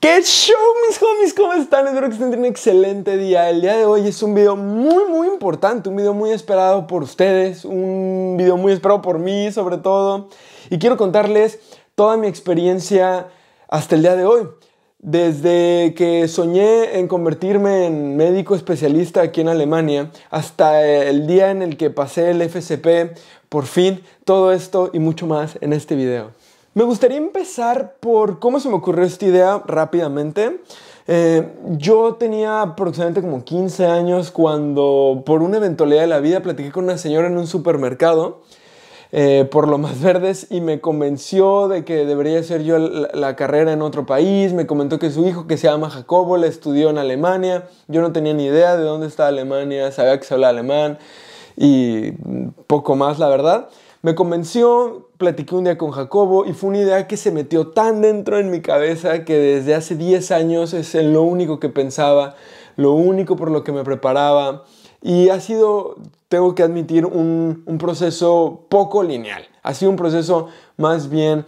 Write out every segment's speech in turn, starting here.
¿Qué show, mis homies? ¿Cómo están? Espero que estén teniendo un excelente día. El día de hoy es un video muy, muy importante, un video muy esperado por ustedes, un video muy esperado por mí, sobre todo. Y quiero contarles toda mi experiencia hasta el día de hoy. Desde que soñé en convertirme en médico especialista aquí en Alemania, hasta el día en el que pasé el FCP, por fin, todo esto y mucho más en este video. Me gustaría empezar por cómo se me ocurrió esta idea rápidamente. Eh, yo tenía aproximadamente como 15 años cuando por una eventualidad de la vida platiqué con una señora en un supermercado eh, por lo más verdes y me convenció de que debería hacer yo la, carrera en otro país. Me comentó que su hijo, que se llama Jacobo, le estudió en Alemania. Yo no tenía ni idea de dónde está Alemania, sabía que se habla alemán y poco más, la verdad. Me convenció platiqué un día con Jacobo y fue una idea que se metió tan dentro en mi cabeza que desde hace 10 años es lo único que pensaba, lo único por lo que me preparaba y ha sido, tengo que admitir, un, proceso poco lineal. Ha sido un proceso más bien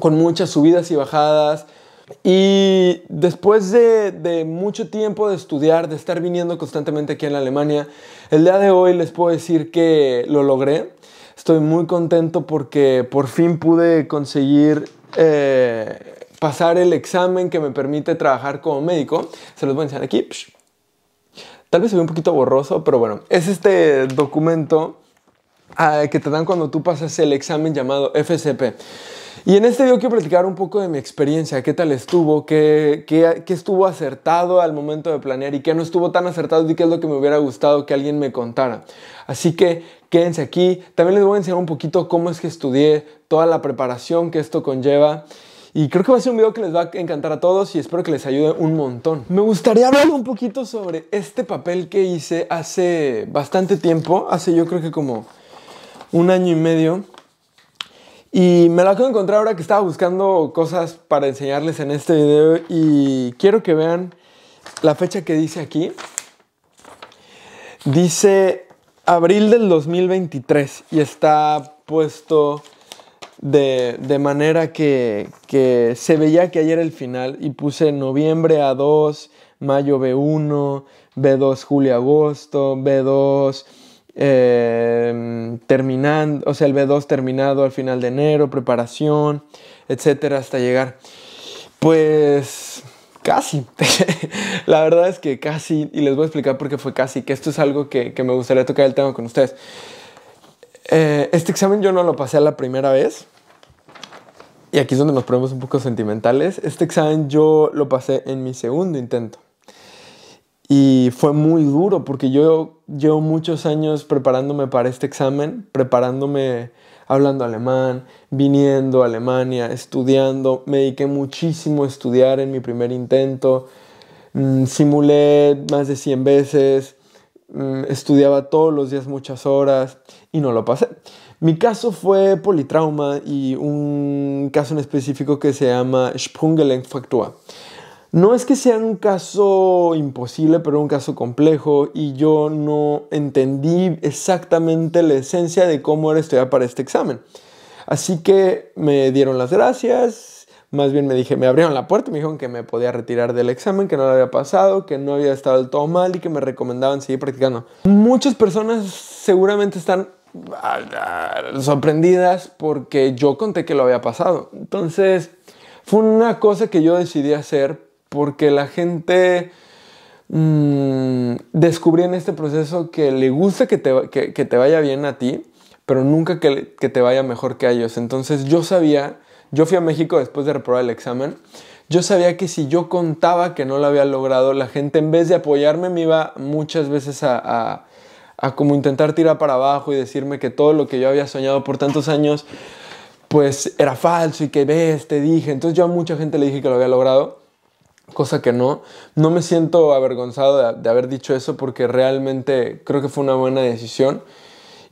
con muchas subidas y bajadas, y después de, mucho tiempo de estudiar, de estar viniendo constantemente aquí en Alemania, el día de hoy les puedo decir que lo logré. Estoy muy contento porque por fin pude conseguir eh, pasar el examen que me permite trabajar como médico. Se los voy a enseñar aquí. Tal vez se ve un poquito borroso, pero bueno, es este documento ah, que te dan cuando tú pasas el examen llamado FCP. Y en este video quiero platicar un poco de mi experiencia, qué tal estuvo, qué, estuvo acertado al momento de planear y qué no estuvo tan acertado y qué es lo que me hubiera gustado que alguien me contara. Así que quédense aquí. También les voy a enseñar un poquito cómo es que estudié, toda la preparación que esto conlleva. Y creo que va a ser un video que les va a encantar a todos y espero que les ayude un montón. Me gustaría hablar un poquito sobre este papel que hice hace bastante tiempo, hace yo creo que como un año y medio. Y me lo acabo de encontrar ahora que estaba buscando cosas para enseñarles en este video y quiero que vean la fecha que dice aquí. Dice abril del 2023 y está puesto de, manera que, se veía que ayer el final y puse noviembre A2, mayo B1, B2 julio agosto, B2 em, terminando, o sea el B2 terminado al final de enero, preparación, etcétera hasta llegar. Pues Casi. la verdad es que casi, y les voy a explicar por qué fue casi, que esto es algo que, me gustaría tocar el tema con ustedes. Eh, este examen yo no lo pasé a la primera vez. Y aquí es donde nos ponemos un poco sentimentales. Este examen yo lo pasé en mi segundo intento. Y fue muy duro porque yo llevo muchos años preparándome para este examen, preparándome hablando alemán, viniendo a Alemania, estudiando. Me dediqué muchísimo a estudiar en mi primer intento. Mm, simulé más de 100 veces, mm, estudiaba todos los días muchas horas y no lo pasé. Mi caso fue politrauma y un caso en específico que se llama Sprungelenk no es que sea un caso imposible, pero un caso complejo y yo no entendí exactamente la esencia de cómo era estudiar para este examen. Así que me dieron las gracias, más bien me dije, me abrieron la puerta, me dijeron que me podía retirar del examen, que no lo había pasado, que no había estado del todo mal y que me recomendaban seguir practicando. Muchas personas seguramente están ah, ah, sorprendidas porque yo conté que lo había pasado. Entonces, fue una cosa que yo decidí hacer porque la gente mm, descubría en este proceso que le gusta que te, vaya bien a ti, pero nunca que, te vaya mejor que a ellos. Entonces yo sabía, yo fui a México después de reprobar el examen, yo sabía que si yo contaba que no lo había logrado, la gente en vez de apoyarme me iba muchas veces a, a, como intentar tirar para abajo y decirme que todo lo que yo había soñado por tantos años, pues era falso y que ves, te dije. Entonces yo a mucha gente le dije que lo había logrado cosa que no. No me siento avergonzado de, haber dicho eso porque realmente creo que fue una buena decisión.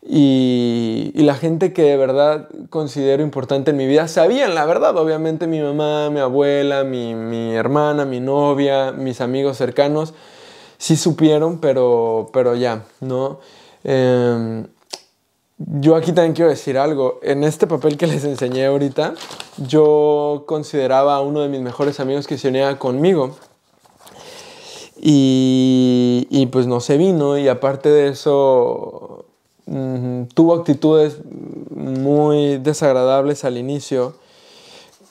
Y, la gente que de verdad considero importante en mi vida sabían la verdad, obviamente mi mamá, mi abuela, mi, hermana, mi novia, mis amigos cercanos, sí supieron, pero, pero ya, ¿no? Em, yo aquí también quiero decir algo, en este papel que les enseñé ahorita, yo consideraba a uno de mis mejores amigos que se unía conmigo. Y, pues no se vino y aparte de eso mm, tuvo actitudes muy desagradables al inicio.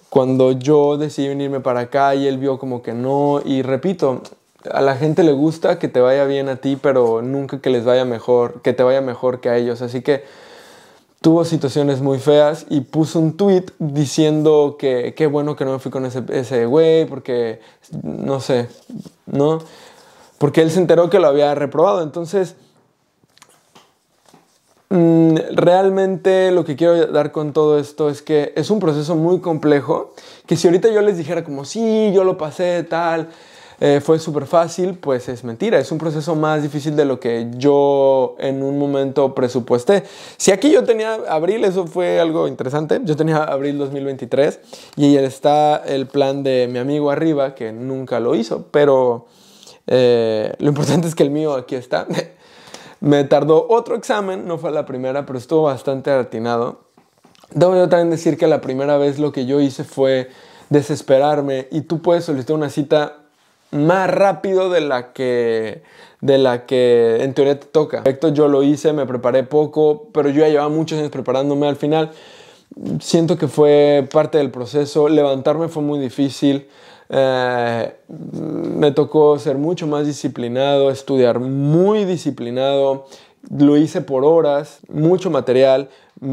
Cuando yo decidí venirme para acá y él vio como que no, y repito, a la gente le gusta que te vaya bien a ti, pero nunca que les vaya mejor, que te vaya mejor que a ellos. Así que tuvo situaciones muy feas y puso un tweet diciendo que qué bueno que no me fui con ese, ese güey porque no sé, ¿no? Porque él se enteró que lo había reprobado. Entonces, mm, realmente lo que quiero dar con todo esto es que es un proceso muy complejo, que si ahorita yo les dijera como, sí, yo lo pasé, tal, eh, fue súper fácil, pues es mentira. Es un proceso más difícil de lo que yo en un momento presupuesté. Si aquí yo tenía abril, eso fue algo interesante. Yo tenía abril 2023 y está el plan de mi amigo arriba, que nunca lo hizo, pero eh, lo importante es que el mío aquí está. Me tardó otro examen, no fue la primera, pero estuvo bastante atinado. Debo yo también decir que la primera vez lo que yo hice fue desesperarme y tú puedes solicitar una cita más rápido de la que de la que en teoría te toca. yo lo hice, me preparé poco, pero yo ya llevaba muchos años preparándome al final. Siento que fue parte del proceso. Levantarme fue muy difícil. Eh, me tocó ser mucho más disciplinado, estudiar muy disciplinado. Lo hice por horas, mucho material,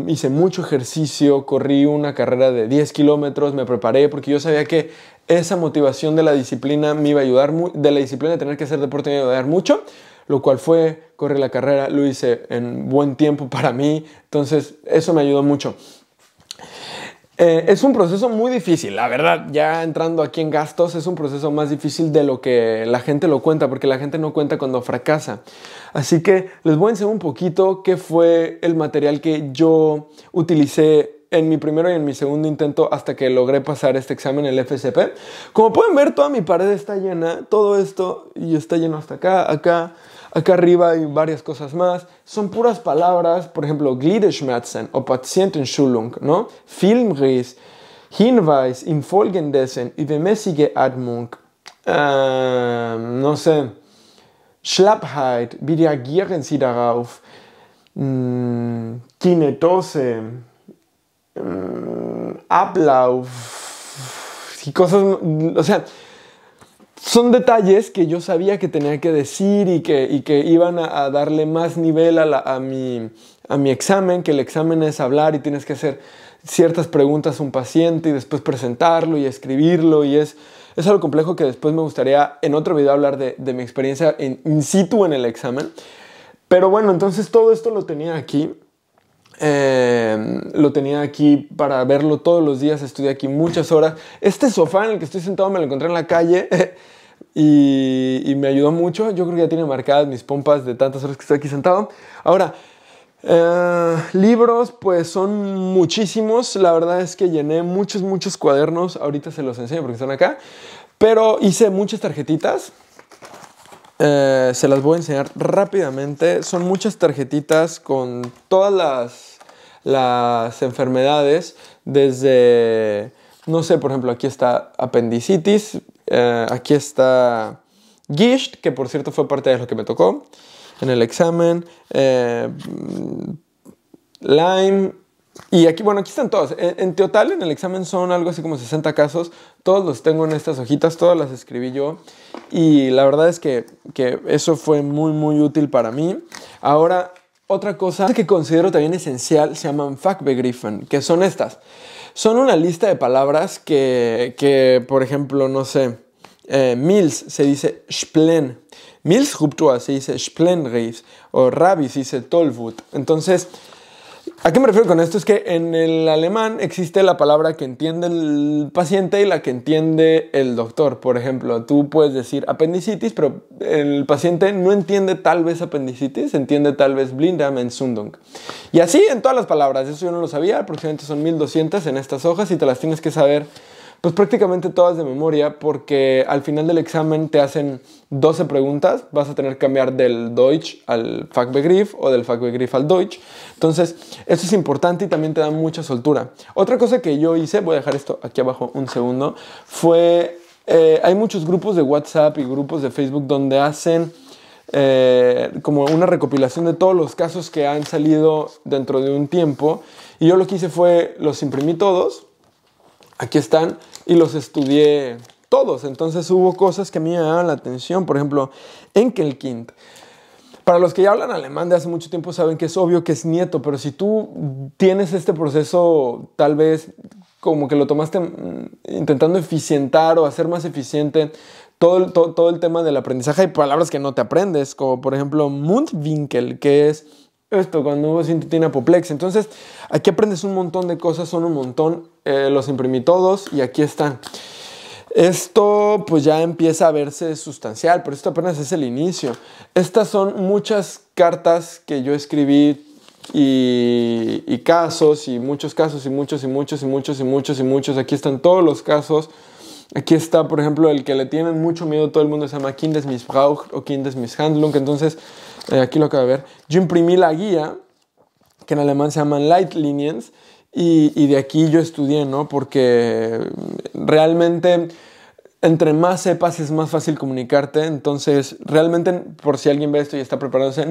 hice mucho ejercicio, corrí una carrera de 10 kilómetros, me preparé porque yo sabía que esa motivación de la disciplina me iba a ayudar, de la disciplina de tener que hacer deporte me iba a ayudar mucho, lo cual fue, correr la carrera, lo hice en buen tiempo para mí, entonces eso me ayudó mucho. Eh, es un proceso muy difícil, la verdad, ya entrando aquí en gastos, es un proceso más difícil de lo que la gente lo cuenta, porque la gente no cuenta cuando fracasa. Así que les voy a enseñar un poquito qué fue el material que yo utilicé en mi primero y en mi segundo intento hasta que logré pasar este examen, el FCP. Como pueden ver, toda mi pared está llena, todo esto, y está lleno hasta acá, acá, acá arriba hay varias cosas más. Son puras palabras, por ejemplo, Gliederschmerzen o Patientenschulung, ¿no? Filmriss, Hinweis, im Folgendessen, übermäßige Atmung, ah, no sé, Schlappheit, wie reagieren Sie darauf? Kinetose, hm, Mm, y cosas, mm, o sea, son detalles que yo sabía que tenía que decir y que, que iban a, darle más nivel a, a, mi, examen, que el examen es hablar y tienes que hacer ciertas preguntas a un paciente y después presentarlo y escribirlo y es, es algo complejo que después me gustaría en otro video hablar de, mi experiencia in situ en el examen. Pero bueno, entonces todo esto lo tenía aquí Em, lo tenía aquí para verlo todos los días, estudié aquí muchas horas. Este sofá en el que estoy sentado me lo encontré en la calle y, me ayudó mucho. Yo creo que ya tiene marcadas mis pompas de tantas horas que estoy aquí sentado. Ahora, eh, libros, pues son muchísimos. La verdad es que llené muchos, muchos cuadernos. Ahorita se los enseño porque están acá. Pero hice muchas tarjetitas. Eh, se las voy a enseñar rápidamente. Son muchas tarjetitas con todas las las enfermedades desde, no sé, por ejemplo, aquí está apendicitis, eh, aquí está GISHT, que por cierto fue parte de lo que me tocó en el examen, eh, Lyme, y aquí, bueno, aquí están todos. En, total, en el examen son algo así como 60 casos. Todos los tengo en estas hojitas, todas las escribí yo. Y la verdad es que, que eso fue muy, muy útil para mí. Ahora, otra cosa que considero también esencial se llaman Fachbegriffen, que son estas. Son una lista de palabras que, que por ejemplo, no sé, eh, Mills se dice Splen, Mills se dice Splenreis, o Rabi se dice Tolvut. Entonces, ¿A qué me refiero con esto? Es que en el alemán existe la palabra que entiende el paciente y la que entiende el doctor. Por ejemplo, tú puedes decir apendicitis, pero el paciente no entiende tal vez apendicitis, entiende tal vez sundung. Y así en todas las palabras. Eso yo no lo sabía. Aproximadamente son 1200 en estas hojas y te las tienes que saber pues prácticamente todas de memoria porque al final del examen te hacen 12 preguntas, vas a tener que cambiar del Deutsch al Fachbegriff o del Fachbegriff al Deutsch. Entonces, eso es importante y también te da mucha soltura. Otra cosa que yo hice, voy a dejar esto aquí abajo un segundo, fue, eh, hay muchos grupos de WhatsApp y grupos de Facebook donde hacen... Eh, como una recopilación de todos los casos que han salido dentro de un tiempo. Y yo lo que hice fue, los imprimí todos, aquí están, y los estudié todos. Entonces hubo cosas que a mí me llamaban la atención, por ejemplo, Enkelkind. Para los que ya hablan alemán de hace mucho tiempo saben que es obvio que es nieto, pero si tú tienes este proceso tal vez como que lo tomaste mm, intentando eficientar o hacer más eficiente todo, todo, todo el tema del aprendizaje, hay palabras que no te aprendes, como por ejemplo Mundwinkel, que es esto, cuando hubo tiene apoplexia. Entonces, aquí aprendes un montón de cosas, son un montón, eh, los imprimí todos y aquí están. Esto pues ya empieza a verse sustancial, pero esto apenas es el inicio. Estas son muchas cartas que yo escribí y, y casos y muchos casos y muchos y muchos y muchos y muchos y muchos. Aquí están todos los casos Aquí está, por ejemplo, el que le tienen mucho miedo todo el mundo se llama Kindesmissbrauch o Kindesmisshandlung. Entonces, eh, aquí lo acabo de ver. Yo imprimí la guía, que en alemán se llaman Leitlinien, y, y de aquí yo estudié, ¿no? Porque realmente entre más sepas es más fácil comunicarte. Entonces, realmente, por si alguien ve esto y está preparándose,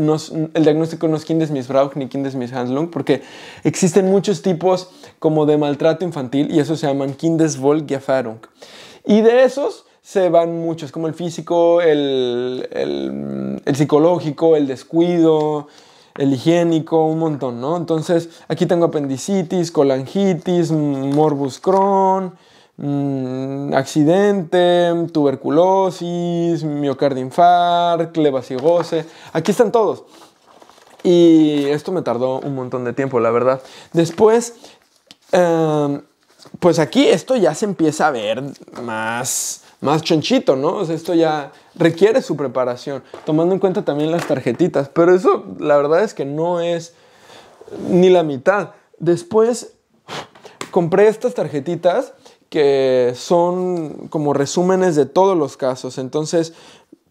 el diagnóstico no es Kindesmissbrauch ni Kindesmisshandlung, porque existen muchos tipos como de maltrato infantil y eso se llaman Kindeswohlgefährdung. Y de esos se van muchos, como el físico, el, psicológico, el descuido, el higiénico, un montón, ¿no? Entonces, aquí tengo apendicitis, colangitis, morbus Crohn, mm, accidente, tuberculosis, infarto goce. Aquí están todos. Y esto me tardó un montón de tiempo, la verdad. Después, em, pues aquí esto ya se empieza a ver más, más chonchito, ¿no? O sea, esto ya requiere su preparación, tomando en cuenta también las tarjetitas, pero eso la verdad es que no es ni la mitad. Después compré estas tarjetitas que son como resúmenes de todos los casos, entonces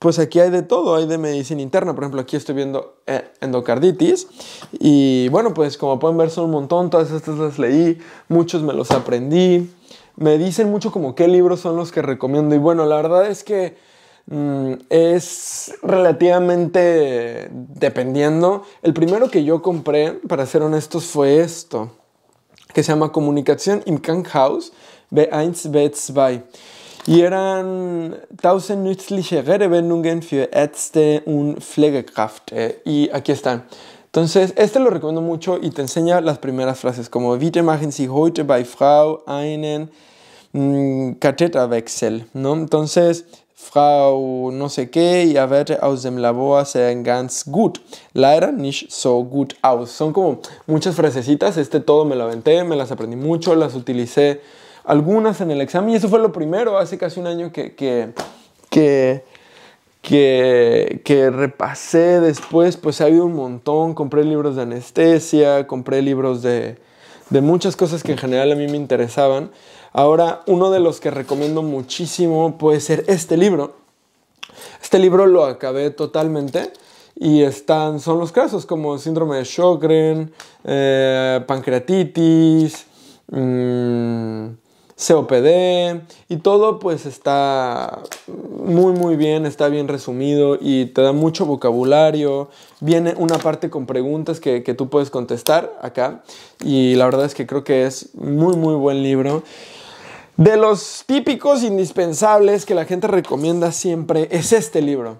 pues aquí hay de todo, hay de medicina interna, por ejemplo, aquí estoy viendo eh, endocarditis y bueno, pues como pueden ver son un montón, todas estas las leí, muchos me los aprendí, me dicen mucho como qué libros son los que recomiendo y bueno, la verdad es que mm, es relativamente dependiendo. El primero que yo compré, para ser honestos, fue esto, que se llama Comunicación im Krankenhaus, B1 b y eran 1000 nützliche Redewendungen für Ärzte und Pflegekraft. y aquí están. Entonces, este lo recomiendo mucho y te enseña las primeras frases, como bitte machen Sie heute bei Frau einen mm, Katheterwechsel, ¿no? Entonces, Frau no sé qué y verte aus dem Labor sehen ganz gut. Leider nicht so gut aus. Son como muchas frasecitas, este todo me lo aventé, me las aprendí mucho, las utilicé algunas en el examen. Y eso fue lo primero hace casi un año que, que, que, repasé. Después, pues ha habido un montón. Compré libros de anestesia, compré libros de, muchas cosas que en general a mí me interesaban. Ahora, uno de los que recomiendo muchísimo puede ser este libro. Este libro lo acabé totalmente y están, son los casos como síndrome de Sjögren, eh, pancreatitis, mm, COPD y todo pues está muy muy bien, está bien resumido y te da mucho vocabulario. Viene una parte con preguntas que, que tú puedes contestar acá y la verdad es que creo que es muy muy buen libro. De los típicos indispensables que la gente recomienda siempre es este libro.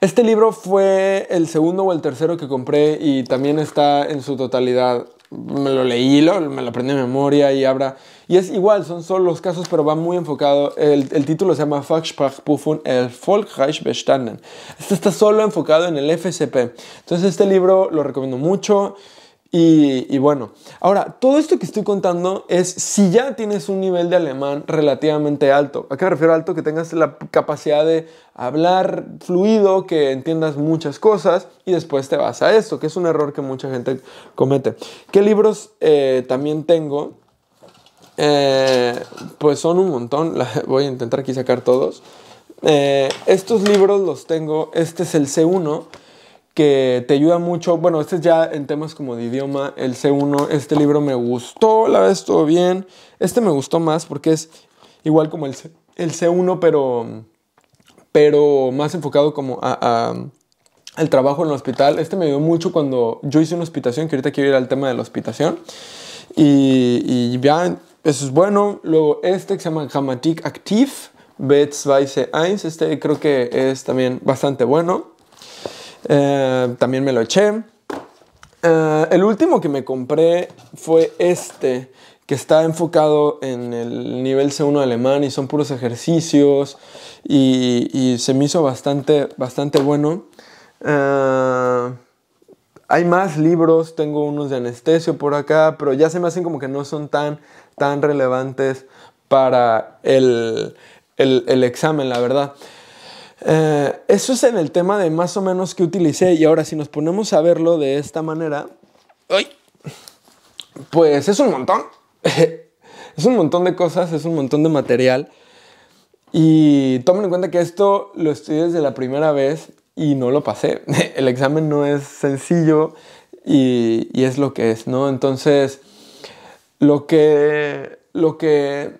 Este libro fue el segundo o el tercero que compré y también está en su totalidad me lo leí, lo, me lo aprendí de memoria y habrá... Y es igual, son solo los casos, pero va muy enfocado. El, título se llama volk Erfolgreich bestanden. Este está solo enfocado en el FCP. Entonces este libro lo recomiendo mucho. Y, bueno, ahora, todo esto que estoy contando es si ya tienes un nivel de alemán relativamente alto. ¿A qué me refiero alto? Que tengas la capacidad de hablar fluido, que entiendas muchas cosas y después te vas a esto, que es un error que mucha gente comete. ¿Qué libros eh, también tengo? Eh, pues son un montón, voy a intentar aquí sacar todos. Eh, estos libros los tengo, este es el C1 que te ayuda mucho. Bueno, este es ya en temas como de idioma, el C1. Este libro me gustó, la verdad todo bien. Este me gustó más porque es igual como el, C, el C1, pero, pero más enfocado como a, el trabajo en el hospital. Este me ayudó mucho cuando yo hice una hospitación, que ahorita quiero ir al tema de la hospitación. Y, ya, eso es bueno. Luego este que se llama active Active Betzweise 1. Este creo que es también bastante bueno. Eh, también me lo eché. Eh, el último que me compré fue este, que está enfocado en el nivel C1 alemán y son puros ejercicios y, se me hizo bastante, bastante bueno. Eh, hay más libros, tengo unos de anestesio por acá, pero ya se me hacen como que no son tan, tan relevantes para el examen, la verdad. Eh, eso es en el tema de más o menos que utilicé y ahora si nos ponemos a verlo de esta manera, ¡ay! pues es un montón. es un montón de cosas, es un montón de material. Y tomen en cuenta que esto lo estudié desde la primera vez y no lo pasé. El examen no es sencillo y, y es lo que es, ¿no? Entonces, lo que, lo que,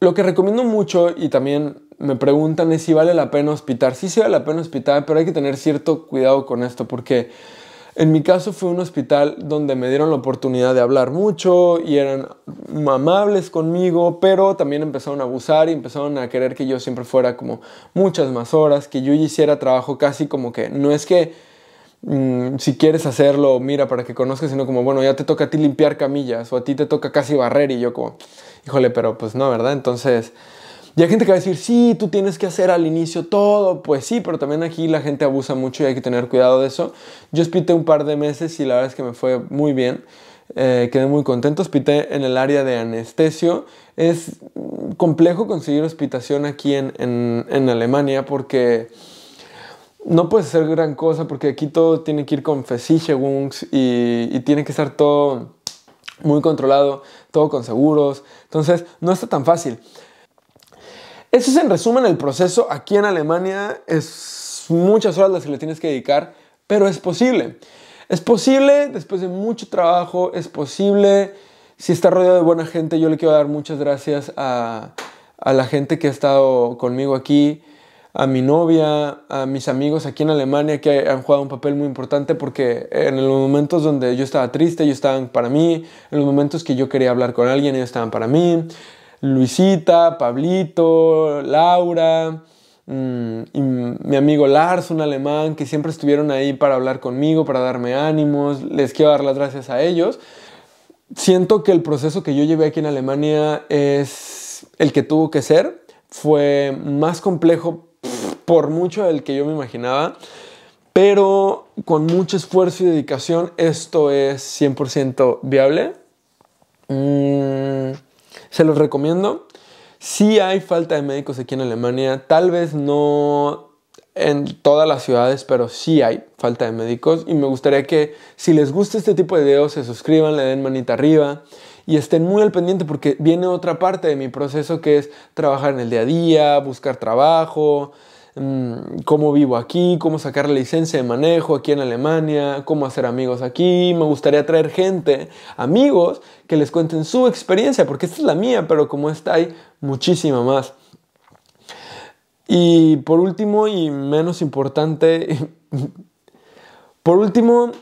lo que recomiendo mucho y también me preguntan si vale la pena hospitar. Sí, sí vale la pena hospitar, pero hay que tener cierto cuidado con esto porque en mi caso fue un hospital donde me dieron la oportunidad de hablar mucho y eran amables conmigo, pero también empezaron a abusar y empezaron a querer que yo siempre fuera como muchas más horas, que yo hiciera trabajo casi como que no es que mm, si quieres hacerlo, mira para que conozcas, sino como bueno, ya te toca a ti limpiar camillas o a ti te toca casi barrer y yo como, híjole, pero pues no, ¿verdad? Entonces... Y hay gente que va a decir, sí, tú tienes que hacer al inicio todo, pues sí, pero también aquí la gente abusa mucho y hay que tener cuidado de eso. Yo hospité un par de meses y la verdad es que me fue muy bien. Eh, quedé muy contento, hospité en el área de anestesio. Es complejo conseguir hospitación aquí en, Alemania porque no puedes hacer gran cosa porque aquí todo tiene que ir con Fesichewungs y, y tiene que estar todo muy controlado, todo con seguros. Entonces, no está tan fácil. Eso es en resumen el proceso aquí en Alemania. Es muchas horas las que le tienes que dedicar, pero es posible. Es posible después de mucho trabajo, es posible. Si está rodeado de buena gente, yo le quiero dar muchas gracias a, a la gente que ha estado conmigo aquí, a mi novia, a mis amigos aquí en Alemania que han jugado un papel muy importante porque en los momentos donde yo estaba triste, ellos estaban para mí, en los momentos que yo quería hablar con alguien, ellos estaban para mí, Luisita, Pablito, Laura, mm, y mi amigo Lars, un alemán, que siempre estuvieron ahí para hablar conmigo, para darme ánimos, les quiero dar las gracias a ellos. Siento que el proceso que yo llevé aquí en Alemania es el que tuvo que ser, fue más complejo por mucho del que yo me imaginaba, pero con mucho esfuerzo y dedicación esto es 100% viable. Mmm... Se los recomiendo. Si hay falta de médicos aquí en Alemania, tal vez no en todas las ciudades, pero sí hay falta de médicos y me gustaría que si les gusta este tipo de videos se suscriban, le den manita arriba y estén muy al pendiente porque viene otra parte de mi proceso que es trabajar en el día a día, buscar trabajo, Mm, cómo vivo aquí, cómo sacar la licencia de manejo aquí en Alemania, cómo hacer amigos aquí. Me gustaría traer gente, amigos, que les cuenten su experiencia, porque esta es la mía, pero como esta hay muchísima más. Y por último, y menos importante, por último,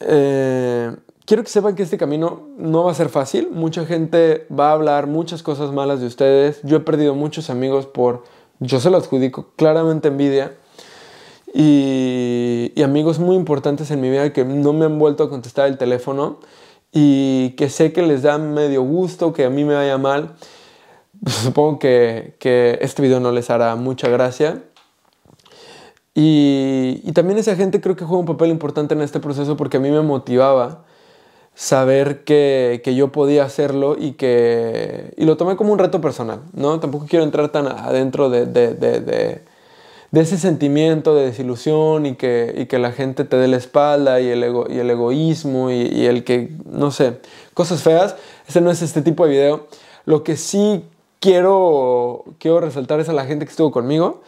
eh, quiero que sepan que este camino no va a ser fácil. Mucha gente va a hablar muchas cosas malas de ustedes. Yo he perdido muchos amigos por yo se lo adjudico claramente envidia y, amigos muy importantes en mi vida que no me han vuelto a contestar el teléfono y que sé que les da medio gusto, que a mí me vaya mal. Pues supongo que, este video no les hará mucha gracia. y, también esa gente creo que juega un papel importante en este proceso porque a mí me motivaba saber que, yo podía hacerlo y que y lo tomé como un reto personal, ¿no? Tampoco quiero entrar tan adentro de, ese sentimiento de desilusión y que, la gente te dé la espalda y el, egoísmo y, el que, no sé, cosas feas. Ese no es este tipo de video. Lo que sí quiero, quiero resaltar es a la gente que estuvo conmigo,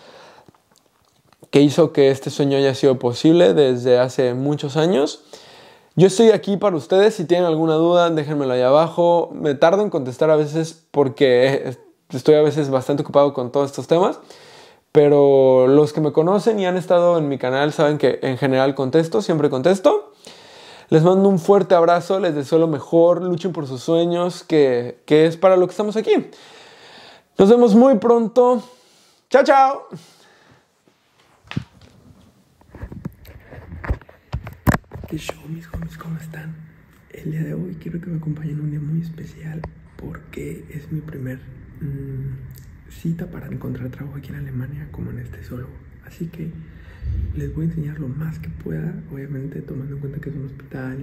que hizo que este sueño haya sido posible desde hace muchos años yo estoy aquí para ustedes, si tienen alguna duda déjenmelo ahí abajo, me tardo en contestar a veces porque estoy a veces bastante ocupado con todos estos temas, pero los que me conocen y han estado en mi canal saben que en general contesto, siempre contesto. Les mando un fuerte abrazo, les deseo lo mejor, luchen por sus sueños, que es para lo que estamos aquí. Nos vemos muy pronto. Chao, chao. ¿Qué este show, mis ¿cómo están? El día de hoy quiero que me acompañen un día muy especial porque es mi primer mm, cita para encontrar trabajo aquí en Alemania como en este solo. Así que les voy a enseñar lo más que pueda, obviamente tomando en cuenta que es un hospital.